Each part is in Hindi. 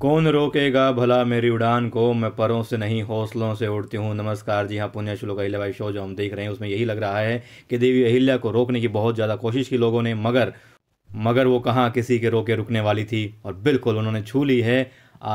कौन रोकेगा भला मेरी उड़ान को मैं परों से नहीं हौसलों से उड़ती हूँ नमस्कार जी हाँ पुण्य श्लोक अहिल्या भाई शो जो हम देख रहे हैं उसमें यही लग रहा है कि देवी अहिल्या को रोकने की बहुत ज़्यादा कोशिश की लोगों ने मगर मगर वो कहाँ किसी के रोके रुकने वाली थी और बिल्कुल उन्होंने छू ली है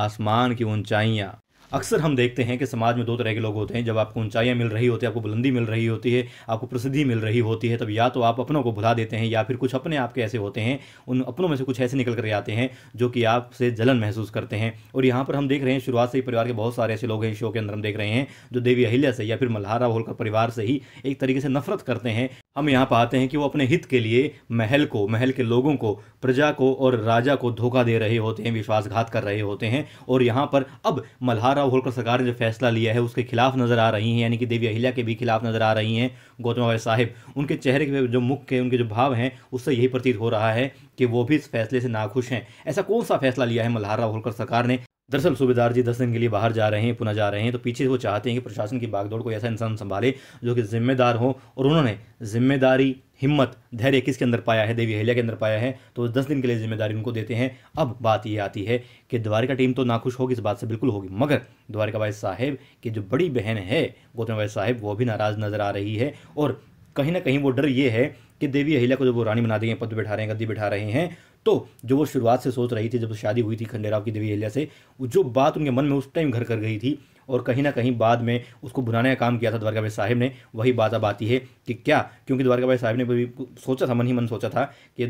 आसमान की ऊंचाइयाँ अक्सर हम देखते हैं कि समाज में दो तरह के लोग होते हैं जब आपको ऊंचाइयाँ मिल रही होती है आपको बुलंदी मिल रही होती है आपको प्रसिद्धि मिल रही होती है तब या तो आप अपनों को भुला देते हैं या फिर कुछ अपने आप के ऐसे होते हैं उन अपनों में से कुछ ऐसे निकल कर जाते हैं जो कि आपसे जलन महसूस करते हैं और यहाँ पर हम देख रहे हैं शुरुआत से ही परिवार के बहुत सारे ऐसे लोग हैं शो के अंदर हम देख रहे हैं जो देवी अहिल्या से या फिर मल्हारा होलकर परिवार से ही एक तरीके से नफरत करते हैं हम यहाँ पाते हैं कि वो अपने हित के लिए महल को महल के लोगों को प्रजा को और राजा को धोखा दे रहे होते हैं विश्वासघात कर रहे होते हैं और यहाँ पर अब मल्हार राव होलकर सरकार ने जो फैसला लिया है उसके खिलाफ नजर आ रही हैं यानी कि देवी अहिल्या के भी खिलाफ नजर आ रही हैं गौतम भाई साहिब उनके चेहरे के जो मुख के उनके जो भाव हैं उससे यही प्रतीत हो रहा है कि वो भी इस फैसले से नाखुश हैं ऐसा कौन सा फैसला लिया है मल्हार राव होलकर सरकार ने दरअसल सूबेदार जी दस दिन के लिए बाहर जा रहे हैं पुनः जा रहे हैं तो पीछे वो चाहते हैं कि प्रशासन की बागदौड़ को ऐसा इंसान संभाले जो कि जिम्मेदार हो और उन्होंने जिम्मेदारी हिम्मत धैर्य किसके अंदर पाया है देवी अहिल्या के अंदर पाया है तो दस दिन के लिए जिम्मेदारी उनको देते हैं अब बात ये आती है कि द्वारिका टीम तो नाखुश होगी इस बात से बिल्कुल होगी मगर द्वारिका भाई साहेब की जो बड़ी बहन है गौतम भाई साहेब वो भी नाराज़ नज़र आ रही है और कहीं ना कहीं वो डर ये है कि देवी अहिल्या को जब वो रानी बना देंगे पद बैठा रहे हैं गद्दी बैठा रहे हैं तो जो वो शुरुआत से सोच रही थी जब शादी हुई थी खंडेराव की देवी अहिल्या से जो बात उनके मन में उस टाइम घर कर गई थी और कहीं ना कहीं बाद में उसको बुनाने का काम किया था द्वारका भाई साहेब ने वही बात अब आती है कि क्या क्योंकि द्वारका भाई साहब ने भी सोचा था मन ही मन सोचा था कि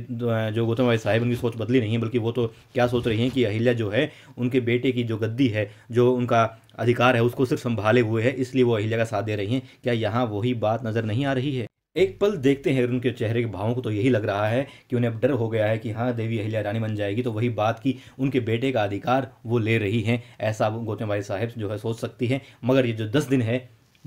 जो गौतम भाई साहब उनकी सोच बदली नहीं है बल्कि वो तो क्या सोच रही हैं कि अहिल्या जो है उनके बेटे की जो गद्दी है जो उनका अधिकार है उसको सिर्फ संभाले हुए है इसलिए वो अहिल्या का साथ दे रही हैं क्या यहाँ वही बात नज़र नहीं आ रही है एक पल देखते हैं उनके चेहरे के भावों को तो यही लग रहा है कि उन्हें अब डर हो गया है कि हाँ देवी अहिल्या रानी बन जाएगी तो वही बात की उनके बेटे का अधिकार वो ले रही हैं ऐसा गौतम भाई साहेब जो है सोच सकती हैं मगर ये जो दस दिन है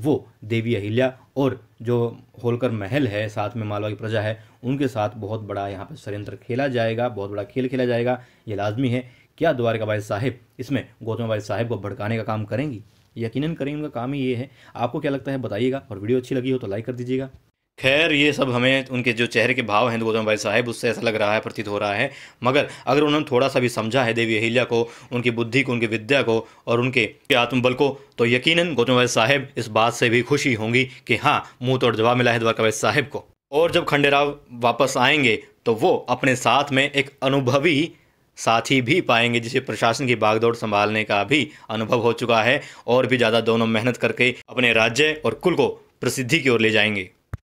वो देवी अहिल्या और जो होलकर महल है साथ में मालवा की प्रजा है उनके साथ बहुत बड़ा यहाँ पर षडयंत्र खेला जाएगा बहुत बड़ा खेल खेला जाएगा ये लाजमी है क्या द्वारका भाई साहेब इसमें गौतम भाई साहेब को भड़काने का काम करेंगी यकीनन करें उनका काम ही ये है आपको क्या लगता है बताइएगा और वीडियो अच्छी लगी हो तो लाइक कर दीजिएगा खैर ये सब हमें उनके जो चेहरे के भाव हैं गौतम भाई साहब उससे ऐसा लग रहा है प्रतीत हो रहा है मगर अगर उन्होंने थोड़ा सा भी समझा है देवी अहिल्या को उनकी बुद्धि को उनकी विद्या को और उनके आत्मबल को तो यकीनन गौतम भाई साहब इस बात से भी खुशी होंगी कि हाँ मुँह तोड़ जवाब मिला है द्वारका भाई साहेब को और जब खंडेराव वापस आएंगे तो वो अपने साथ में एक अनुभवी साथी भी पाएंगे जिसे प्रशासन की बागदौड़ संभालने का भी अनुभव हो चुका है और भी ज़्यादा दोनों मेहनत करके अपने राज्य और कुल को प्रसिद्धि की ओर ले जाएंगे